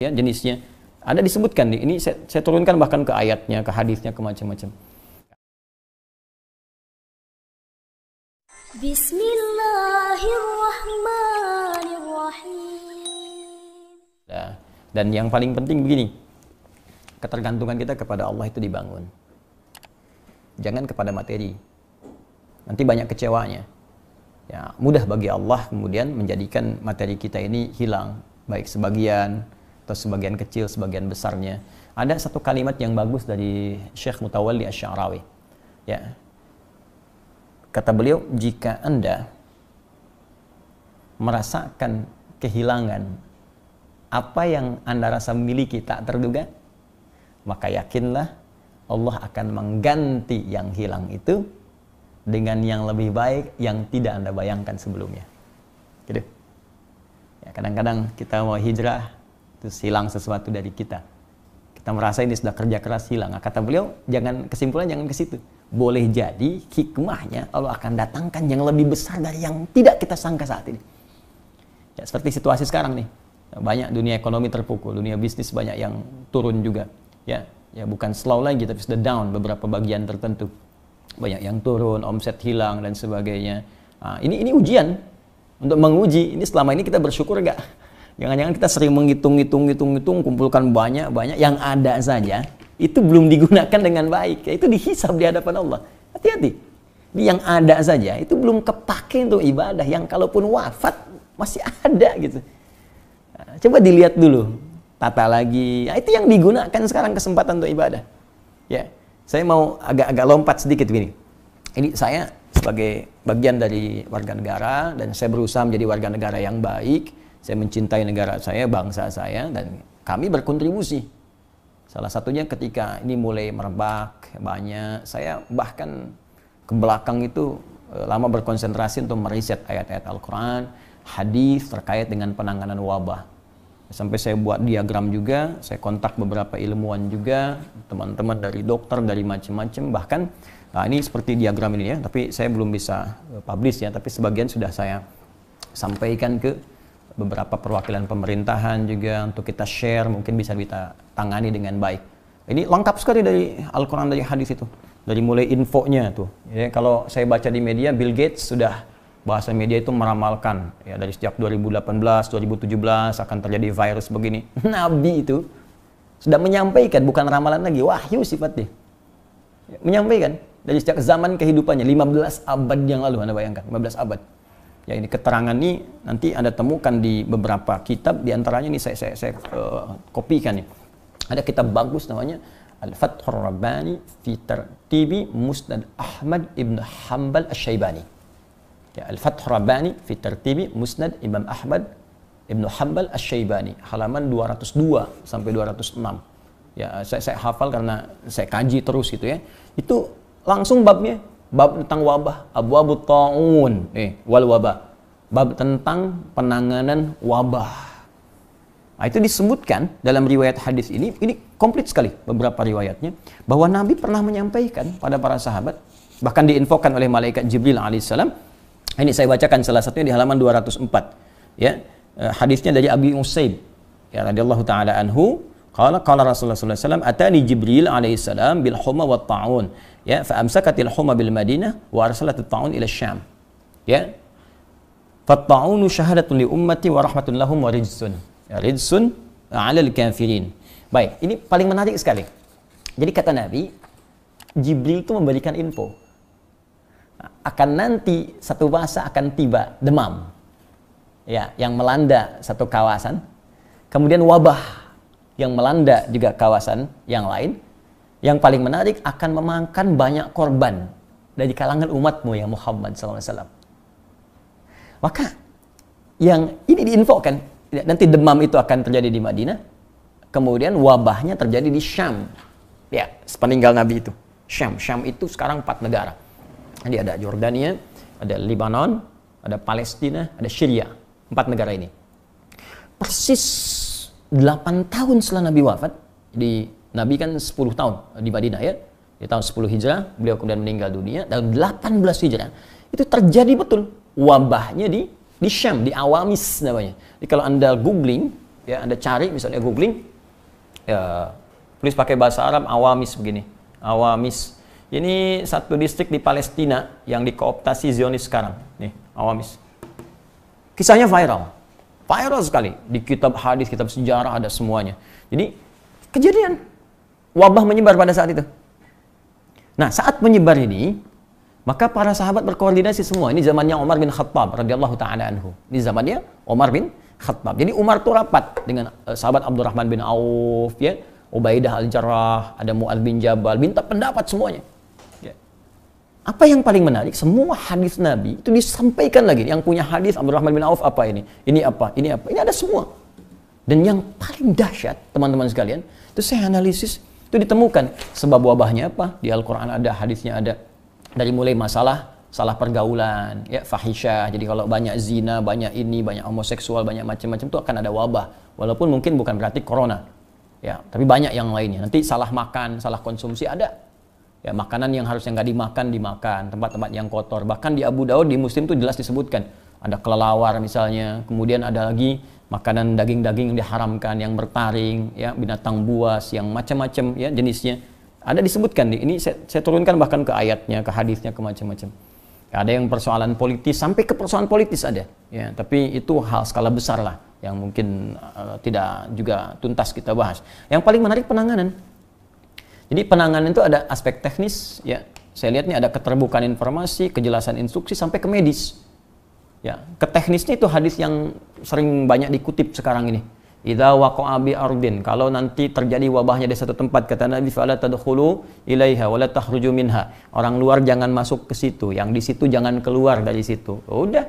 ya jenisnya ada disebutkan nih ini saya, saya turunkan bahkan ke ayatnya ke hadisnya ke macam-macam Bismillahirrahmanirrahim nah, dan yang paling penting begini ketergantungan kita kepada Allah itu dibangun jangan kepada materi nanti banyak kecewanya ya mudah bagi Allah kemudian menjadikan materi kita ini hilang baik sebagian atau sebagian kecil, sebagian besarnya. Ada satu kalimat yang bagus dari Syekh Mutawalli Asy'arawi. Ya. Kata beliau, jika Anda merasakan kehilangan apa yang Anda rasa miliki tak terduga, maka yakinlah Allah akan mengganti yang hilang itu dengan yang lebih baik yang tidak Anda bayangkan sebelumnya. Gitu. Ya, kadang-kadang kita mau hijrah terus hilang sesuatu dari kita. Kita merasa ini sudah kerja keras hilang. Nah, kata beliau, jangan kesimpulan jangan ke situ. Boleh jadi hikmahnya Allah akan datangkan yang lebih besar dari yang tidak kita sangka saat ini. Ya, seperti situasi sekarang nih. Banyak dunia ekonomi terpukul, dunia bisnis banyak yang turun juga. Ya, ya bukan slow lagi tapi sudah down beberapa bagian tertentu. Banyak yang turun, omset hilang dan sebagainya. Nah, ini ini ujian untuk menguji ini selama ini kita bersyukur gak? Jangan-jangan kita sering menghitung, hitung, hitung, hitung, kumpulkan banyak, banyak yang ada saja itu belum digunakan dengan baik. itu dihisab di hadapan Allah. Hati-hati. Di Yang ada saja itu belum kepake untuk ibadah. Yang kalaupun wafat masih ada gitu. Nah, coba dilihat dulu, tata lagi. Nah, itu yang digunakan sekarang kesempatan untuk ibadah. Ya, saya mau agak-agak lompat sedikit begini. Ini saya sebagai bagian dari warga negara dan saya berusaha menjadi warga negara yang baik saya mencintai negara saya, bangsa saya, dan kami berkontribusi. Salah satunya ketika ini mulai merebak banyak, saya bahkan ke belakang itu eh, lama berkonsentrasi untuk meriset ayat-ayat Al-Quran, hadis terkait dengan penanganan wabah. Sampai saya buat diagram juga, saya kontak beberapa ilmuwan juga, teman-teman dari dokter, dari macam-macam, bahkan Nah, ini seperti diagram ini ya, tapi saya belum bisa eh, publish ya, tapi sebagian sudah saya sampaikan ke beberapa perwakilan pemerintahan juga untuk kita share mungkin bisa kita tangani dengan baik. Ini lengkap sekali dari Al-Quran dari hadis itu. Dari mulai infonya tuh. Ya, kalau saya baca di media, Bill Gates sudah bahasa media itu meramalkan. ya Dari sejak 2018, 2017 akan terjadi virus begini. Nabi itu sudah menyampaikan, bukan ramalan lagi, wahyu sifatnya. Ya, menyampaikan dari sejak zaman kehidupannya, 15 abad yang lalu Anda bayangkan, 15 abad ya ini keterangan ini nanti Anda temukan di beberapa kitab di antaranya ini saya saya, saya uh, kopikan ya Ada kitab bagus namanya Al-Fathur Rabbani fi Tartibi Musnad Ahmad Ibn Hanbal Asy-Syaibani. Ya, Al-Fathur Rabbani fi Tartibi Musnad Imam Ahmad Ibn Hanbal Asy-Syaibani, halaman 202 sampai 206. Ya, saya, saya hafal karena saya kaji terus gitu ya. Itu langsung babnya bab tentang wabah abu abu taun eh wal wabah bab tentang penanganan wabah nah, itu disebutkan dalam riwayat hadis ini ini komplit sekali beberapa riwayatnya bahwa Nabi pernah menyampaikan pada para sahabat bahkan diinfokan oleh malaikat Jibril alaihissalam ini saya bacakan salah satunya di halaman 204 ya eh, hadisnya dari Abi musaib ya radhiyallahu taala anhu Qala qala Rasulullah sallallahu alaihi wasallam atani Jibril alaihi salam bil huma wa ta'un. Ya, fa huma bil Madinah wa arsalat taun ila Syam. Ya. Fatta'unu syahadatun li ummati wa rahmatun lahum wa rijsun. Ya, rijsun 'alal kafirin. Baik, ini paling menarik sekali. Jadi kata Nabi, Jibril itu memberikan info. Akan nanti satu masa akan tiba demam. Ya, yang melanda satu kawasan. Kemudian wabah yang melanda juga kawasan yang lain, yang paling menarik akan memakan banyak korban dari kalangan umatmu yang Muhammad SAW. Maka yang ini diinfokan, nanti demam itu akan terjadi di Madinah, kemudian wabahnya terjadi di Syam. Ya, sepeninggal Nabi itu. Syam, Syam itu sekarang empat negara. Jadi ada Jordania, ada Lebanon, ada Palestina, ada Syria. Empat negara ini. Persis 8 tahun setelah Nabi wafat, di Nabi kan 10 tahun di Madinah ya, di tahun 10 Hijrah, beliau kemudian meninggal dunia, tahun 18 Hijrah, itu terjadi betul wabahnya di di Syam, di Awamis namanya. Jadi kalau Anda googling, ya Anda cari misalnya googling, ya, tulis pakai bahasa Arab Awamis begini, Awamis. Ini satu distrik di Palestina yang dikooptasi Zionis sekarang, nih Awamis. Kisahnya viral, Viral sekali. Di kitab hadis, kitab sejarah ada semuanya. Jadi kejadian. Wabah menyebar pada saat itu. Nah saat menyebar ini, maka para sahabat berkoordinasi semua. Ini zamannya Umar bin Khattab radhiyallahu taala anhu. Ini zamannya Umar bin Khattab. Jadi Umar itu rapat dengan eh, sahabat Abdurrahman bin Auf, ya, Ubaidah al-Jarrah, ada Mu'adh bin Jabal, minta pendapat semuanya. Apa yang paling menarik? Semua hadis Nabi itu disampaikan lagi. Yang punya hadis Abdurrahman bin Auf apa ini? Ini apa? Ini apa? Ini ada semua. Dan yang paling dahsyat, teman-teman sekalian, itu saya analisis, itu ditemukan. Sebab wabahnya apa? Di Al-Quran ada, hadisnya ada. Dari mulai masalah salah pergaulan, ya fahisyah. Jadi kalau banyak zina, banyak ini, banyak homoseksual, banyak macam-macam itu akan ada wabah. Walaupun mungkin bukan berarti corona. Ya, tapi banyak yang lainnya. Nanti salah makan, salah konsumsi ada ya makanan yang harusnya nggak dimakan dimakan tempat-tempat yang kotor bahkan di Abu Daud di Muslim itu jelas disebutkan ada kelelawar misalnya kemudian ada lagi makanan daging-daging yang diharamkan yang bertaring ya binatang buas yang macam-macam ya jenisnya ada disebutkan nih ini saya, saya turunkan bahkan ke ayatnya ke hadisnya ke macam-macam ada yang persoalan politis sampai ke persoalan politis ada ya tapi itu hal skala besar lah yang mungkin uh, tidak juga tuntas kita bahas yang paling menarik penanganan jadi penanganan itu ada aspek teknis, ya. Saya lihat nih ada keterbukaan informasi, kejelasan instruksi sampai ke medis. Ya, ke teknisnya itu hadis yang sering banyak dikutip sekarang ini. Idza waqa'a bi ardin, kalau nanti terjadi wabahnya di satu tempat kata Nabi fala tadkhulu ilaiha wala tahruju minha. Orang luar jangan masuk ke situ, yang di situ jangan keluar dari situ. Oh, udah.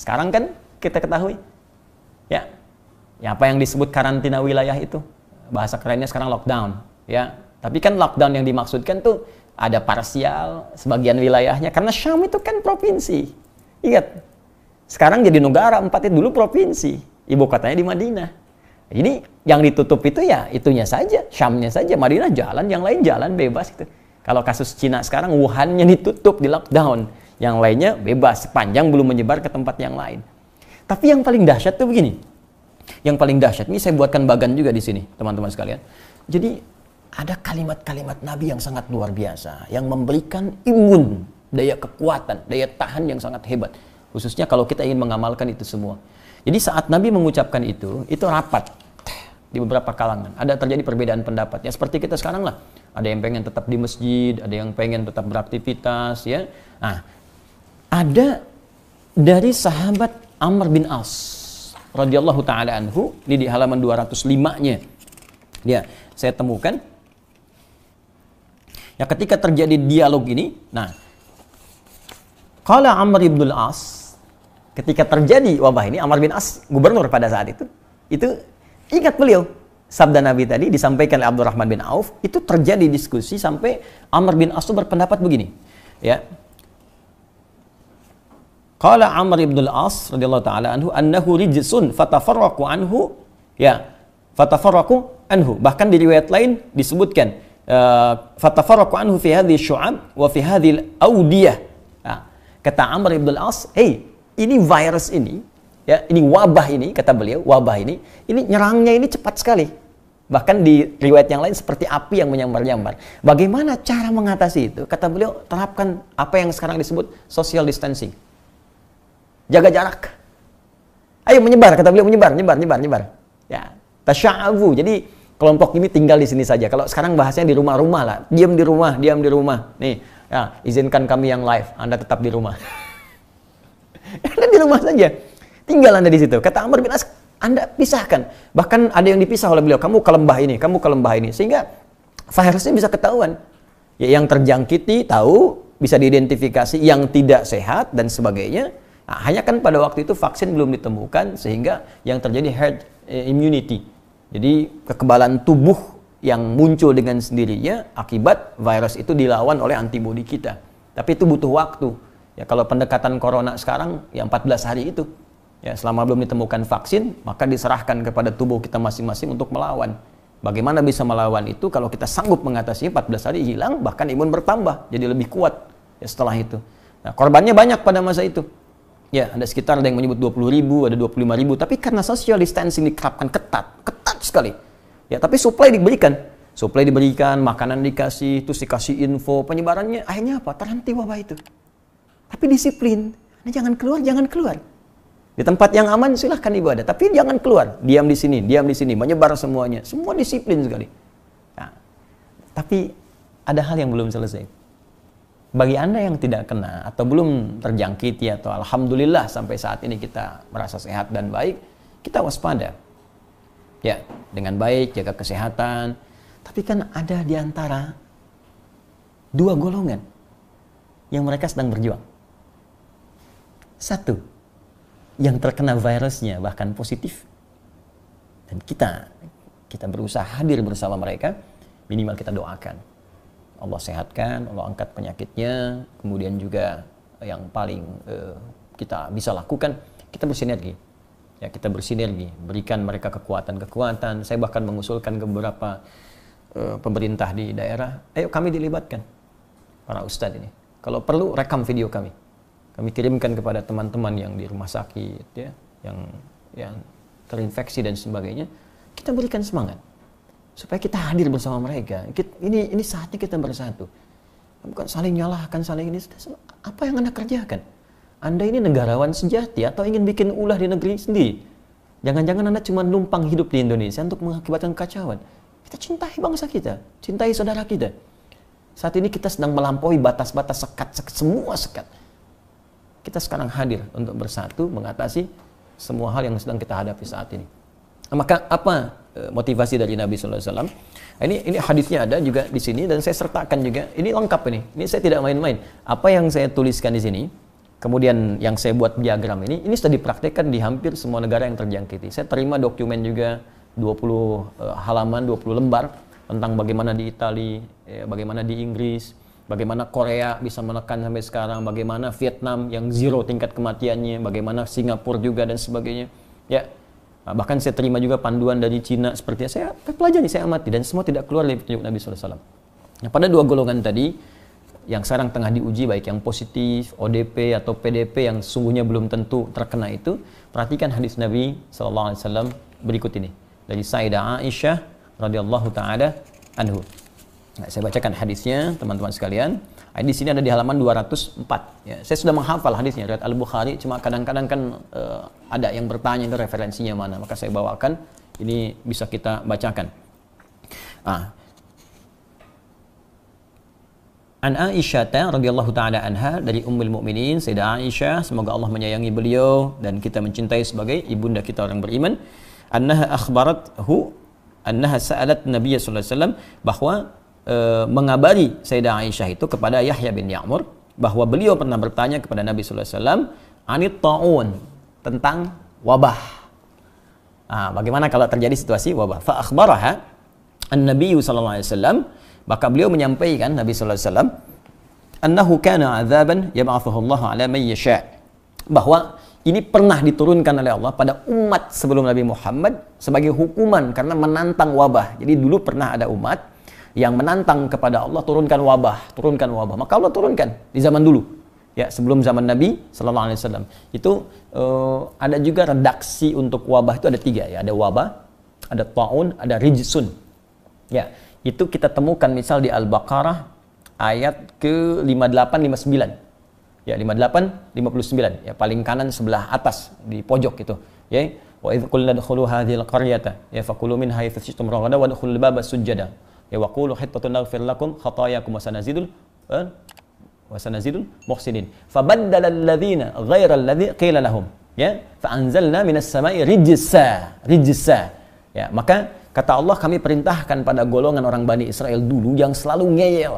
Sekarang kan kita ketahui. Ya. Ya apa yang disebut karantina wilayah itu? Bahasa kerennya sekarang lockdown, ya tapi kan lockdown yang dimaksudkan tuh ada parsial sebagian wilayahnya karena Syam itu kan provinsi. Ingat. Sekarang jadi negara empatnya dulu provinsi. Ibu katanya di Madinah. Jadi yang ditutup itu ya itunya saja, Syamnya saja, Madinah jalan, yang lain jalan bebas gitu. Kalau kasus Cina sekarang Wuhan Wuhannya ditutup di lockdown, yang lainnya bebas sepanjang belum menyebar ke tempat yang lain. Tapi yang paling dahsyat tuh begini. Yang paling dahsyat ini saya buatkan bagan juga di sini, teman-teman sekalian. Jadi ada kalimat-kalimat Nabi yang sangat luar biasa, yang memberikan imun, daya kekuatan, daya tahan yang sangat hebat. Khususnya kalau kita ingin mengamalkan itu semua. Jadi saat Nabi mengucapkan itu, itu rapat di beberapa kalangan. Ada terjadi perbedaan pendapat. Ya seperti kita sekarang lah. Ada yang pengen tetap di masjid, ada yang pengen tetap beraktivitas, ya. Nah, ada dari sahabat Amr bin As radhiyallahu taala anhu, ini di halaman 205-nya. Ya, saya temukan Ya ketika terjadi dialog ini, nah kalau Amr ibn As ketika terjadi wabah ini Amr bin As gubernur pada saat itu itu ingat beliau sabda Nabi tadi disampaikan oleh Abdurrahman bin Auf itu terjadi diskusi sampai Amr bin As itu berpendapat begini ya Qala Amr ibn al-As radhiyallahu taala anhu annahu rijsun fatafarraqu anhu ya fatafarraqu anhu bahkan di riwayat lain disebutkan Eh, fatafarraqu anhu fi hadhihi syu'ab wa fi hadhihi audiyah nah, kata Amr ibn al-As hey ini virus ini ya ini wabah ini kata beliau wabah ini ini nyerangnya ini cepat sekali bahkan di riwayat yang lain seperti api yang menyambar-nyambar bagaimana cara mengatasi itu kata beliau terapkan apa yang sekarang disebut social distancing jaga jarak ayo menyebar kata beliau menyebar menyebar menyebar menyebar ya tasya'abu jadi kelompok ini tinggal di sini saja. Kalau sekarang bahasanya di rumah-rumah lah, diam di rumah, diam di rumah. Nih, ya, izinkan kami yang live, Anda tetap di rumah. anda di rumah saja, tinggal Anda di situ. Kata Amr bin As, Anda pisahkan. Bahkan ada yang dipisah oleh beliau, kamu ke lembah ini, kamu ke lembah ini. Sehingga virusnya bisa ketahuan. Ya, yang terjangkiti tahu, bisa diidentifikasi, yang tidak sehat dan sebagainya. Nah, hanya kan pada waktu itu vaksin belum ditemukan sehingga yang terjadi herd eh, immunity jadi kekebalan tubuh yang muncul dengan sendirinya akibat virus itu dilawan oleh antibodi kita. Tapi itu butuh waktu. Ya kalau pendekatan corona sekarang ya 14 hari itu. Ya selama belum ditemukan vaksin, maka diserahkan kepada tubuh kita masing-masing untuk melawan. Bagaimana bisa melawan itu kalau kita sanggup mengatasi 14 hari hilang bahkan imun bertambah jadi lebih kuat ya setelah itu. Nah, korbannya banyak pada masa itu. Ya, ada sekitar ada yang menyebut 20 ribu, ada 25 ribu. Tapi karena social distancing diterapkan ketat, ketat sekali. Ya, tapi supply diberikan. Supply diberikan, makanan dikasih, terus dikasih info, penyebarannya. Akhirnya apa? Terhenti wabah itu. Tapi disiplin. Nah, jangan keluar, jangan keluar. Di tempat yang aman silahkan ibadah, tapi jangan keluar. Diam di sini, diam di sini, menyebar semuanya. Semua disiplin sekali. Nah, tapi ada hal yang belum selesai bagi Anda yang tidak kena atau belum terjangkiti atau alhamdulillah sampai saat ini kita merasa sehat dan baik, kita waspada. Ya, dengan baik jaga kesehatan. Tapi kan ada di antara dua golongan yang mereka sedang berjuang. Satu, yang terkena virusnya bahkan positif. Dan kita kita berusaha hadir bersama mereka, minimal kita doakan Allah sehatkan, Allah angkat penyakitnya, kemudian juga yang paling uh, kita bisa lakukan, kita bersinergi. Ya, kita bersinergi, berikan mereka kekuatan-kekuatan. Saya bahkan mengusulkan ke beberapa uh, pemerintah di daerah, ayo kami dilibatkan para ustadz ini. Kalau perlu rekam video kami. Kami kirimkan kepada teman-teman yang di rumah sakit ya, yang yang terinfeksi dan sebagainya. Kita berikan semangat supaya kita hadir bersama mereka. ini ini saatnya kita bersatu. Bukan saling nyalahkan, saling ini. Apa yang Anda kerjakan? Anda ini negarawan sejati atau ingin bikin ulah di negeri sendiri? Jangan-jangan Anda cuma numpang hidup di Indonesia untuk mengakibatkan kacauan Kita cintai bangsa kita, cintai saudara kita. Saat ini kita sedang melampaui batas-batas sekat, sekat, semua sekat. Kita sekarang hadir untuk bersatu mengatasi semua hal yang sedang kita hadapi saat ini. Maka apa Eh, motivasi dari Nabi Sallallahu Alaihi Wasallam. Ini ini hadisnya ada juga di sini dan saya sertakan juga. Ini lengkap ini. Ini saya tidak main-main. Apa yang saya tuliskan di sini, kemudian yang saya buat diagram ini, ini sudah dipraktekkan di hampir semua negara yang terjangkiti. Saya terima dokumen juga 20 eh, halaman, 20 lembar tentang bagaimana di Italia, eh, bagaimana di Inggris, bagaimana Korea bisa menekan sampai sekarang, bagaimana Vietnam yang zero tingkat kematiannya, bagaimana Singapura juga dan sebagainya. Ya, Ah, bahkan saya terima juga panduan dari Cina seperti saya pelajari saya amati dan semua tidak keluar dari petunjuk Nabi SAW. Nah pada dua golongan tadi yang sekarang tengah diuji baik yang positif ODP atau PDP yang sungguhnya belum tentu terkena itu perhatikan hadis Nabi Alaihi Wasallam berikut ini dari Sayyidah Aisyah radhiyallahu taala anhu. Nah, saya bacakan hadisnya teman-teman sekalian di sini ada di halaman 204. Ya, saya sudah menghafal hadisnya riwayat Al Bukhari, cuma kadang-kadang kan uh, ada yang bertanya itu referensinya mana, maka saya bawakan ini bisa kita bacakan. Ah. An Aisyah radhiyallahu taala anha dari Ummul Mukminin Sayyidah Aisyah semoga Allah menyayangi beliau dan kita mencintai sebagai ibunda kita orang beriman annaha akhbarathu annaha sa'alat Nabi sallallahu alaihi wasallam bahwa Eh, mengabari Sayyidah Aisyah itu kepada Yahya bin Ya'mur bahwa beliau pernah bertanya kepada Nabi SAW anit ta'un tentang wabah. Nah, bagaimana kalau terjadi situasi wabah? Fa akhbaraha an nabi sallallahu alaihi wasallam maka beliau menyampaikan Nabi sallallahu alaihi wasallam annahu kana azaban yab'athuhu Allah ala man yasha bahwa ini pernah diturunkan oleh Allah pada umat sebelum Nabi Muhammad sebagai hukuman karena menantang wabah. Jadi dulu pernah ada umat yang menantang kepada Allah turunkan wabah, turunkan wabah. Maka Allah turunkan di zaman dulu. Ya, sebelum zaman Nabi sallallahu alaihi wasallam. Itu uh, ada juga redaksi untuk wabah itu ada tiga ya. Ada wabah, ada taun, ada rijsun. Ya, itu kita temukan misal di Al-Baqarah ayat ke 58 59. Ya, 58 59 ya paling kanan sebelah atas di pojok itu. Ya. Wa idh qulna dkhulu al qaryata ya fakulu min haythu shi'tum raghada wa dkhulul baba sujjada ya waqulu hittatun naghfir lakum khatayakum wa sanazidul eh, wa sanazidul muhsinin fabaddala alladhina ghaira alladhi qila lahum ya fa anzalna minas sama'i rijsa rijsa ya maka kata Allah kami perintahkan pada golongan orang Bani Israel dulu yang selalu ngeyel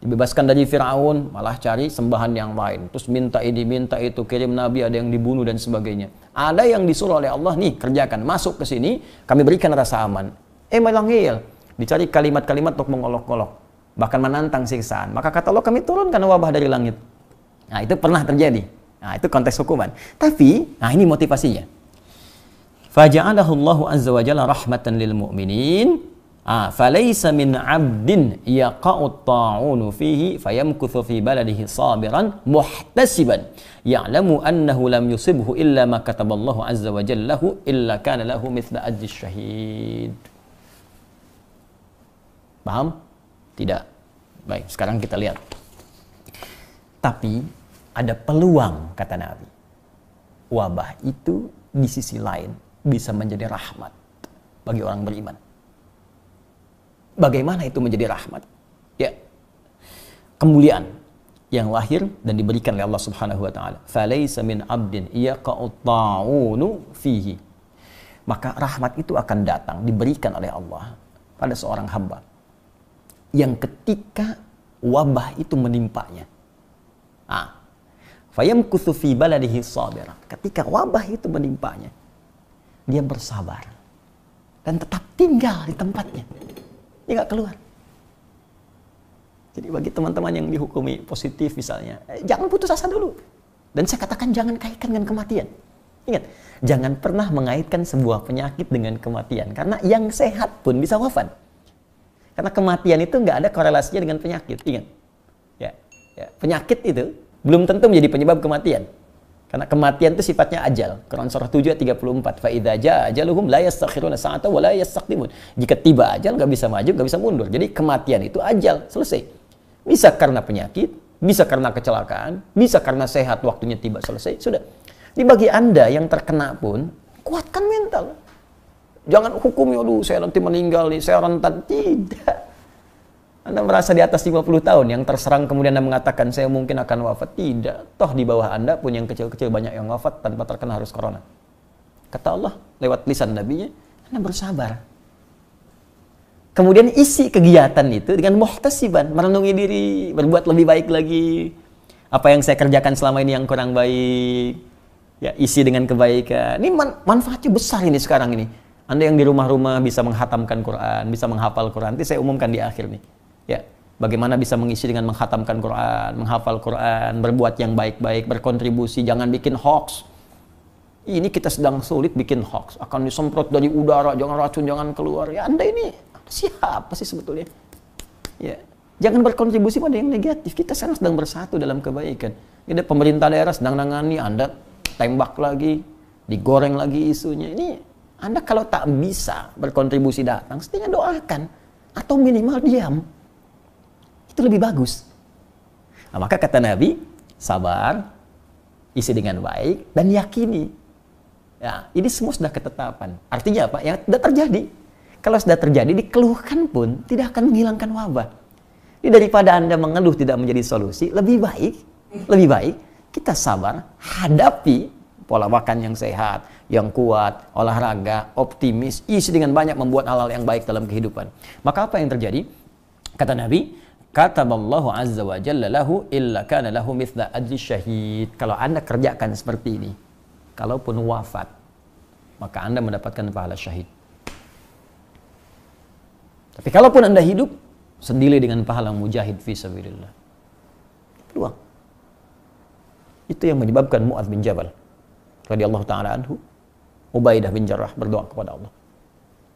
dibebaskan dari Firaun malah cari sembahan yang lain terus minta ini minta itu kirim nabi ada yang dibunuh dan sebagainya ada yang disuruh oleh Allah nih kerjakan masuk ke sini kami berikan rasa aman eh malah ngeyel dicari kalimat-kalimat untuk mengolok-olok bahkan menantang siksaan maka kata Allah kami turunkan wabah dari langit nah itu pernah terjadi nah itu konteks hukuman tapi nah ini motivasinya فَجَعَلَهُ اللَّهُ عَزَّ وَجَلَ رَحْمَةً لِلْمُؤْمِنِينَ فَلَيْسَ مِنْ عَبْدٍ يَقَعُ الطَّاعُونُ فِيهِ فَيَمْكُثُ فِي بَلَدِهِ صَابِرًا مُحْتَسِبًا يَعْلَمُ أَنَّهُ لَمْ يُصِبْهُ إِلَّا مَا كَتَبَ اللَّهُ عَزَّ وَجَلَّهُ إِلَّا كَانَ لَهُ مِثْلَ أَجِّ الشَّهِيدِ Paham? Tidak. Baik, sekarang kita lihat. Tapi ada peluang kata Nabi. Wabah itu di sisi lain bisa menjadi rahmat bagi orang beriman. Bagaimana itu menjadi rahmat? Ya. Kemuliaan yang lahir dan diberikan oleh Allah Subhanahu wa taala. Falaisa min 'abdin yaqa'u fihi. Maka rahmat itu akan datang diberikan oleh Allah pada seorang hamba yang ketika wabah itu menimpanya. Ah. Fayam kusufi baladihi sabira. Ketika wabah itu menimpanya, dia bersabar dan tetap tinggal di tempatnya. Dia nggak keluar. Jadi bagi teman-teman yang dihukumi positif misalnya, eh, jangan putus asa dulu. Dan saya katakan jangan kaitkan dengan kematian. Ingat, jangan pernah mengaitkan sebuah penyakit dengan kematian. Karena yang sehat pun bisa wafat. Karena kematian itu nggak ada korelasinya dengan penyakit. Ingat, ya, ya. penyakit itu belum tentu menjadi penyebab kematian. Karena kematian itu sifatnya ajal. Quran surah 7 ayat 34. Fa idza jaa ajaluhum la yastakhiruna sa'ata wa la yastaqdimun. Jika tiba ajal nggak bisa maju, nggak bisa mundur. Jadi kematian itu ajal, selesai. Bisa karena penyakit, bisa karena kecelakaan, bisa karena sehat waktunya tiba selesai, sudah. Ini bagi Anda yang terkena pun kuatkan mental. Jangan hukum, dulu, saya nanti meninggal nih, saya rentan. Tidak. Anda merasa di atas 50 tahun yang terserang kemudian Anda mengatakan saya mungkin akan wafat. Tidak. Toh di bawah Anda pun yang kecil-kecil banyak yang wafat tanpa terkena harus corona. Kata Allah lewat lisan Nabi nya, Anda bersabar. Kemudian isi kegiatan itu dengan muhtasiban, merenungi diri, berbuat lebih baik lagi. Apa yang saya kerjakan selama ini yang kurang baik, ya isi dengan kebaikan. Ini manfaatnya besar ini sekarang ini. Anda yang di rumah-rumah bisa menghatamkan Quran, bisa menghafal Quran. Nanti saya umumkan di akhir nih. Ya, bagaimana bisa mengisi dengan menghatamkan Quran, menghafal Quran, berbuat yang baik-baik, berkontribusi, jangan bikin hoax. Ini kita sedang sulit bikin hoax, akan disemprot dari udara, jangan racun, jangan keluar. Ya Anda ini siapa sih sebetulnya? Ya, jangan berkontribusi pada yang negatif. Kita sekarang sedang bersatu dalam kebaikan. Ini pemerintah daerah sedang nangani, Anda tembak lagi, digoreng lagi isunya. Ini anda kalau tak bisa berkontribusi datang, setidaknya doakan. Atau minimal diam. Itu lebih bagus. Nah, maka kata Nabi, sabar, isi dengan baik, dan yakini. Ya, ini semua sudah ketetapan. Artinya apa? Ya, sudah terjadi. Kalau sudah terjadi, dikeluhkan pun tidak akan menghilangkan wabah. Jadi daripada Anda mengeluh tidak menjadi solusi, lebih baik, lebih baik kita sabar, hadapi pola makan yang sehat, yang kuat, olahraga, optimis, isi dengan banyak membuat hal-hal yang baik dalam kehidupan. Maka apa yang terjadi? Kata Nabi, kata Allah azza wa jalla lahu illa kana lahu mithla ajli syahid. Kalau Anda kerjakan seperti ini, kalaupun wafat, maka Anda mendapatkan pahala syahid. Tapi kalaupun Anda hidup, sendiri dengan pahala mujahid fi sabilillah. Peluang. Itu yang menyebabkan Mu'ad bin Jabal Radiyallahu taala anhu Ubaidah bin Jarrah berdoa kepada Allah.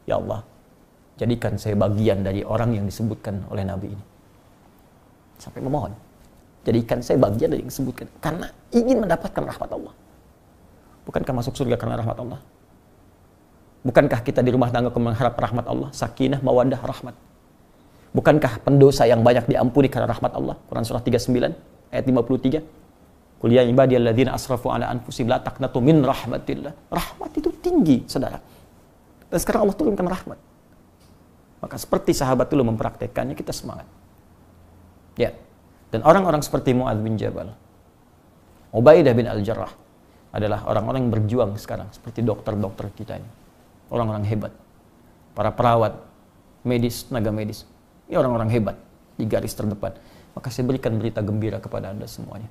Ya Allah, jadikan saya bagian dari orang yang disebutkan oleh Nabi ini. Sampai memohon. Jadikan saya bagian dari yang disebutkan. Karena ingin mendapatkan rahmat Allah. Bukankah masuk surga karena rahmat Allah? Bukankah kita di rumah tangga mengharap rahmat Allah? Sakinah, mawadah, rahmat. Bukankah pendosa yang banyak diampuni karena rahmat Allah? Quran surah 39 ayat 53. Qul ya ibadiyalladzina asrafu ala anfusihim la taqnatu min rahmatillah. Rahmat itu tinggi, Saudara. Dan sekarang Allah turunkan rahmat. Maka seperti sahabat dulu mempraktekannya kita semangat. Ya. Dan orang-orang seperti Muadz bin Jabal, Ubaidah bin Al-Jarrah adalah orang-orang yang berjuang sekarang seperti dokter-dokter kita ini. Orang-orang hebat. Para perawat, medis, tenaga medis. Ini ya, orang-orang hebat di garis terdepan. Maka saya berikan berita gembira kepada Anda semuanya.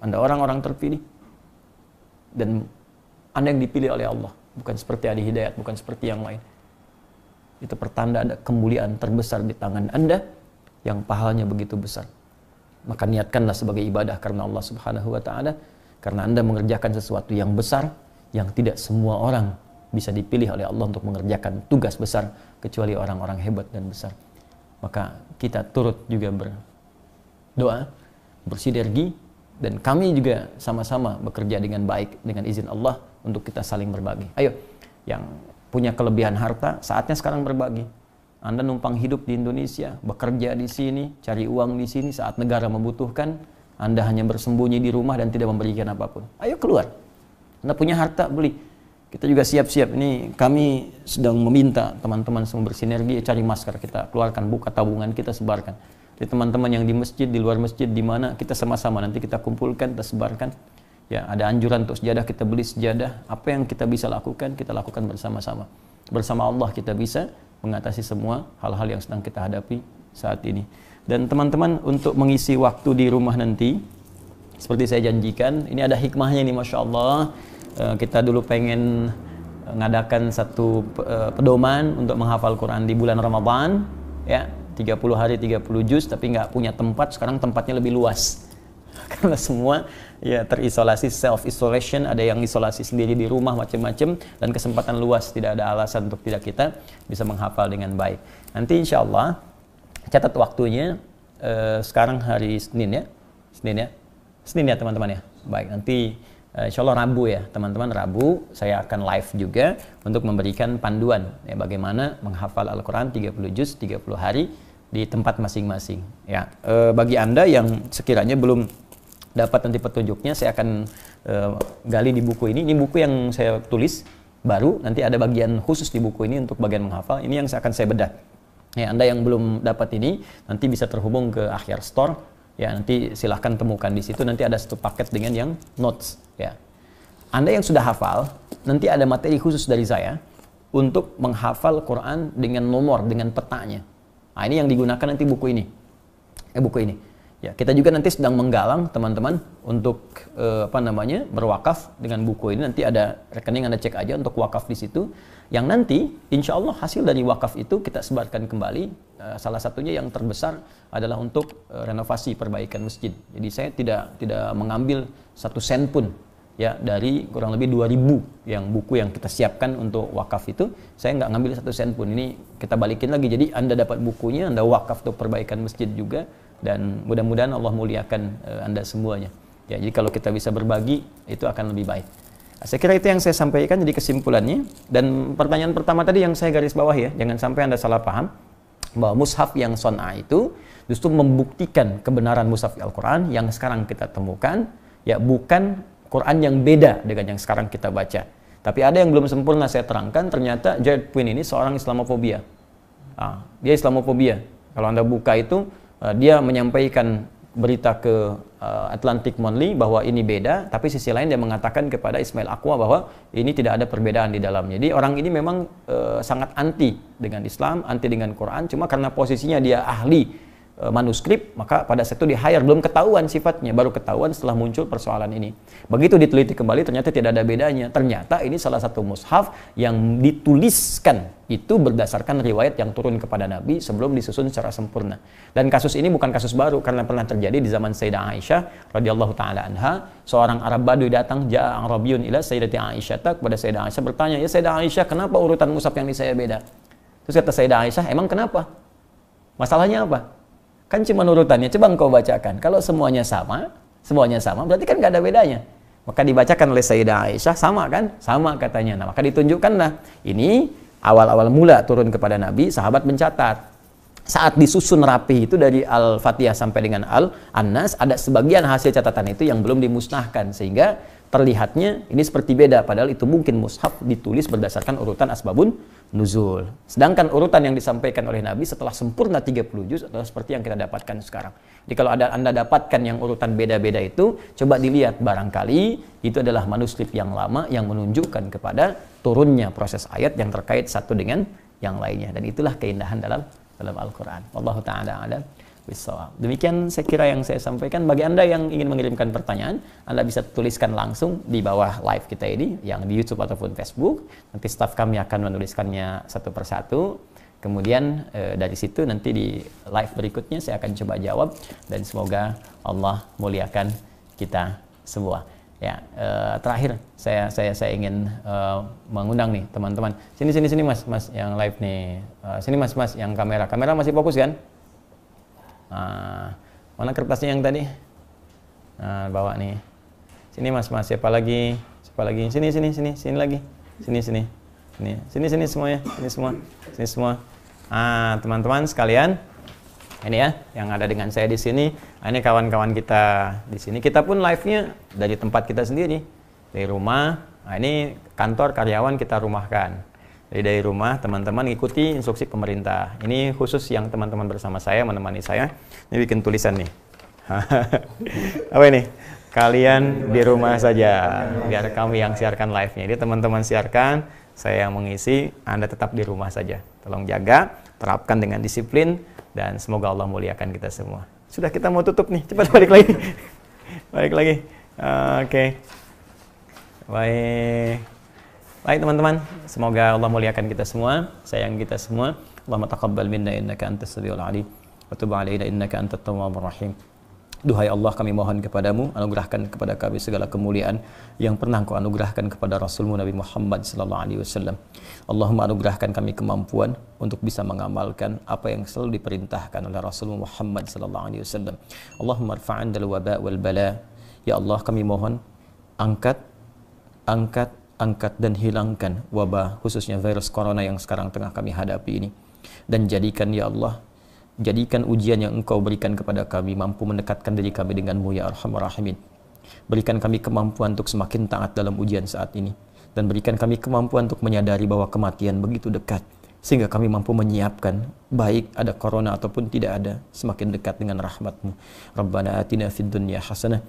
Anda orang-orang terpilih dan Anda yang dipilih oleh Allah, bukan seperti Adi Hidayat, bukan seperti yang lain. Itu pertanda ada kemuliaan terbesar di tangan Anda yang pahalanya begitu besar. Maka niatkanlah sebagai ibadah karena Allah Subhanahu wa taala karena Anda mengerjakan sesuatu yang besar yang tidak semua orang bisa dipilih oleh Allah untuk mengerjakan tugas besar kecuali orang-orang hebat dan besar. Maka kita turut juga berdoa, bersinergi dan kami juga sama-sama bekerja dengan baik dengan izin Allah untuk kita saling berbagi. Ayo, yang punya kelebihan harta, saatnya sekarang berbagi. Anda numpang hidup di Indonesia, bekerja di sini, cari uang di sini saat negara membutuhkan, Anda hanya bersembunyi di rumah dan tidak memberikan apapun. Ayo keluar. Anda punya harta, beli. Kita juga siap-siap. Ini kami sedang meminta teman-teman semua bersinergi cari masker kita, keluarkan buka tabungan kita sebarkan. Jadi teman-teman yang di masjid, di luar masjid, di mana kita sama-sama nanti kita kumpulkan, kita sebarkan. Ya, ada anjuran untuk sejadah, kita beli sejadah. Apa yang kita bisa lakukan, kita lakukan bersama-sama. Bersama Allah kita bisa mengatasi semua hal-hal yang sedang kita hadapi saat ini. Dan teman-teman untuk mengisi waktu di rumah nanti, seperti saya janjikan, ini ada hikmahnya nih Masya Allah. Eh, kita dulu pengen ngadakan satu eh, pedoman untuk menghafal Quran di bulan Ramadan. Ya, 30 hari 30 juz tapi nggak punya tempat sekarang tempatnya lebih luas karena semua ya terisolasi self isolation ada yang isolasi sendiri di rumah macam-macam dan kesempatan luas tidak ada alasan untuk tidak kita bisa menghafal dengan baik nanti insya Allah catat waktunya eh, sekarang hari Senin ya Senin ya Senin ya teman-teman ya baik nanti eh, Insya Allah Rabu ya, teman-teman Rabu saya akan live juga untuk memberikan panduan ya, bagaimana menghafal Al-Quran 30 juz 30 hari di tempat masing-masing. Ya, e, bagi Anda yang sekiranya belum dapat nanti petunjuknya, saya akan e, gali di buku ini. Ini buku yang saya tulis baru, nanti ada bagian khusus di buku ini untuk bagian menghafal. Ini yang saya akan saya bedah. Ya, Anda yang belum dapat ini nanti bisa terhubung ke akhir store. Ya, nanti silahkan temukan di situ. Nanti ada satu paket dengan yang notes. Ya, Anda yang sudah hafal, nanti ada materi khusus dari saya untuk menghafal Quran dengan nomor, dengan petanya Nah, ini yang digunakan nanti buku ini. Eh buku ini. Ya, kita juga nanti sedang menggalang teman-teman untuk eh, apa namanya? berwakaf dengan buku ini nanti ada rekening Anda cek aja untuk wakaf di situ yang nanti insya Allah hasil dari wakaf itu kita sebarkan kembali eh, salah satunya yang terbesar adalah untuk eh, renovasi perbaikan masjid. Jadi saya tidak tidak mengambil satu sen pun ya dari kurang lebih 2000 yang buku yang kita siapkan untuk wakaf itu saya nggak ngambil satu sen pun ini kita balikin lagi jadi anda dapat bukunya anda wakaf untuk perbaikan masjid juga dan mudah-mudahan Allah muliakan uh, anda semuanya ya jadi kalau kita bisa berbagi itu akan lebih baik nah, saya kira itu yang saya sampaikan jadi kesimpulannya dan pertanyaan pertama tadi yang saya garis bawah ya jangan sampai anda salah paham bahwa mushaf yang son'a itu justru membuktikan kebenaran mushaf Al-Quran yang sekarang kita temukan ya bukan Quran yang beda dengan yang sekarang kita baca. Tapi ada yang belum sempurna saya terangkan, ternyata Jared Quinn ini seorang Islamofobia. Ah, dia Islamofobia. Kalau Anda buka itu, uh, dia menyampaikan berita ke uh, Atlantic Monthly bahwa ini beda, tapi sisi lain dia mengatakan kepada Ismail Aqwa bahwa ini tidak ada perbedaan di dalamnya. Jadi orang ini memang uh, sangat anti dengan Islam, anti dengan Quran, cuma karena posisinya dia ahli Eh, manuskrip, maka pada saat itu di hire belum ketahuan sifatnya, baru ketahuan setelah muncul persoalan ini. Begitu diteliti kembali ternyata tidak ada bedanya. Ternyata ini salah satu mushaf yang dituliskan itu berdasarkan riwayat yang turun kepada Nabi sebelum disusun secara sempurna. Dan kasus ini bukan kasus baru karena pernah terjadi di zaman Sayyidah Aisyah radhiyallahu taala anha, seorang Arab Baduy datang ja'a Arabiyun ila Sayyidati Aisyah tak kepada Sayyidah Aisyah bertanya, "Ya Sayyidah Aisyah, kenapa urutan mushaf yang di saya beda?" Terus kata Sayyidah Aisyah, "Emang kenapa?" Masalahnya apa? Kan cuma urutannya, coba engkau bacakan. Kalau semuanya sama, semuanya sama, berarti kan nggak ada bedanya. Maka dibacakan oleh Sayyidah Aisyah, sama kan? Sama katanya. Nah, maka ditunjukkanlah, ini awal-awal mula turun kepada Nabi, sahabat mencatat. Saat disusun rapi itu dari Al-Fatihah sampai dengan Al-Anas, ada sebagian hasil catatan itu yang belum dimusnahkan. Sehingga terlihatnya ini seperti beda padahal itu mungkin mushaf ditulis berdasarkan urutan asbabun nuzul. Sedangkan urutan yang disampaikan oleh Nabi setelah sempurna 30 juz adalah seperti yang kita dapatkan sekarang. Jadi kalau ada Anda dapatkan yang urutan beda-beda itu coba dilihat barangkali itu adalah manuskrip yang lama yang menunjukkan kepada turunnya proses ayat yang terkait satu dengan yang lainnya dan itulah keindahan dalam dalam Al-Qur'an. Wallahu taala Demikian saya kira yang saya sampaikan. Bagi Anda yang ingin mengirimkan pertanyaan, Anda bisa tuliskan langsung di bawah live kita ini, yang di YouTube ataupun Facebook. Nanti staff kami akan menuliskannya satu persatu. Kemudian eh, dari situ nanti di live berikutnya saya akan coba jawab dan semoga Allah muliakan kita semua. Ya, eh, terakhir saya saya saya ingin eh, mengundang nih teman-teman. Sini sini sini Mas, Mas yang live nih. sini Mas, Mas yang kamera. Kamera masih fokus kan? mana ah, kertasnya yang tadi? Nah, bawa nih. Sini Mas Mas, siapa lagi? Siapa lagi? Sini sini sini sini lagi. Sini sini. Sini sini sini ya sini semua. Sini semua. Ah, teman-teman sekalian, ini ya yang ada dengan saya di sini. Ah, ini kawan-kawan kita di sini. Kita pun live-nya dari tempat kita sendiri, dari rumah. Nah, ini kantor karyawan kita rumahkan. Jadi dari rumah teman-teman ikuti instruksi pemerintah. Ini khusus yang teman-teman bersama saya menemani saya. Ini bikin tulisan nih. Apa ini? Kalian di rumah saja. Biar kami yang siarkan live-nya. Jadi teman-teman siarkan, saya yang mengisi, Anda tetap di rumah saja. Tolong jaga, terapkan dengan disiplin, dan semoga Allah muliakan kita semua. Sudah kita mau tutup nih, cepat balik lagi. balik lagi. Oke. Okay. Baik. Baik teman-teman, semoga Allah muliakan kita semua, sayang kita semua. Allahumma taqabbal minna innaka antas samiul alim wa tub alaina innaka antat tawwabur rahim. Duhai Allah kami mohon kepadamu anugerahkan kepada kami segala kemuliaan yang pernah Kau anugerahkan kepada Rasulmu Nabi Muhammad sallallahu alaihi wasallam. Allahumma anugerahkan kami kemampuan untuk bisa mengamalkan apa yang selalu diperintahkan oleh Rasulmu Muhammad sallallahu alaihi wasallam. Allahumma rfa'an dal waba wal bala. Ya Allah kami mohon angkat angkat angkat dan hilangkan wabah khususnya virus corona yang sekarang tengah kami hadapi ini dan jadikan ya Allah jadikan ujian yang engkau berikan kepada kami mampu mendekatkan diri kami denganmu ya Arhamar Rahimin berikan kami kemampuan untuk semakin taat dalam ujian saat ini dan berikan kami kemampuan untuk menyadari bahwa kematian begitu dekat sehingga kami mampu menyiapkan baik ada corona ataupun tidak ada semakin dekat dengan rahmatmu Rabbana atina fid dunya hasanah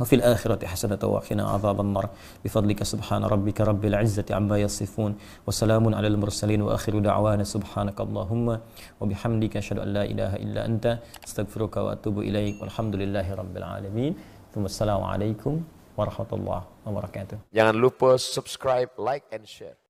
وفي الآخرة حسنة وقنا عذاب النار بفضلك سبحان ربك رب العزة عما يصفون وسلام على المرسلين وآخر دعوانا سبحانك اللهم وبحمدك أشهد أن لا إله إلا أنت أستغفرك وأتوب إليك والحمد لله رب العالمين ثم السلام عليكم الله وبركاته. Jangan lupa subscribe, like, and share.